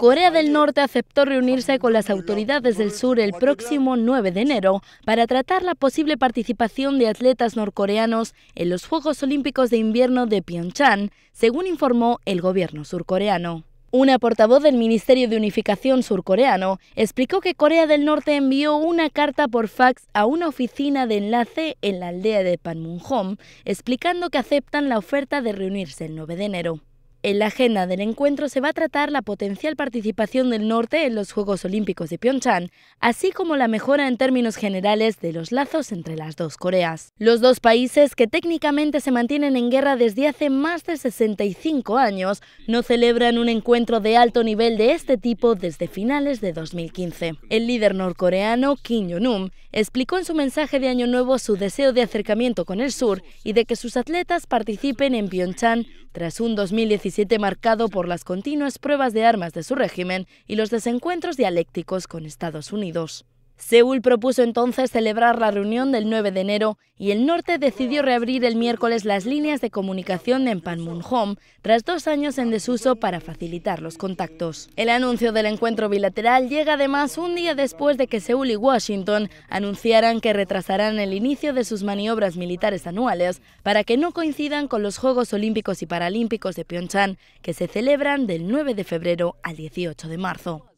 Corea del Norte aceptó reunirse con las autoridades del sur el próximo 9 de enero para tratar la posible participación de atletas norcoreanos en los Juegos Olímpicos de Invierno de Pyeongchang, según informó el gobierno surcoreano. Una portavoz del Ministerio de Unificación surcoreano explicó que Corea del Norte envió una carta por fax a una oficina de enlace en la aldea de Panmunjom, explicando que aceptan la oferta de reunirse el 9 de enero. En la agenda del encuentro se va a tratar la potencial participación del norte en los Juegos Olímpicos de Pyeongchang, así como la mejora en términos generales de los lazos entre las dos Coreas. Los dos países, que técnicamente se mantienen en guerra desde hace más de 65 años, no celebran un encuentro de alto nivel de este tipo desde finales de 2015. El líder norcoreano Kim Jong-un explicó en su mensaje de Año Nuevo su deseo de acercamiento con el sur y de que sus atletas participen en Pyeongchang tras un 2019 marcado por las continuas pruebas de armas de su régimen y los desencuentros dialécticos con Estados Unidos. Seúl propuso entonces celebrar la reunión del 9 de enero y el norte decidió reabrir el miércoles las líneas de comunicación en Panmunjom tras dos años en desuso para facilitar los contactos. El anuncio del encuentro bilateral llega además un día después de que Seúl y Washington anunciaran que retrasarán el inicio de sus maniobras militares anuales para que no coincidan con los Juegos Olímpicos y Paralímpicos de Pyeongchang que se celebran del 9 de febrero al 18 de marzo.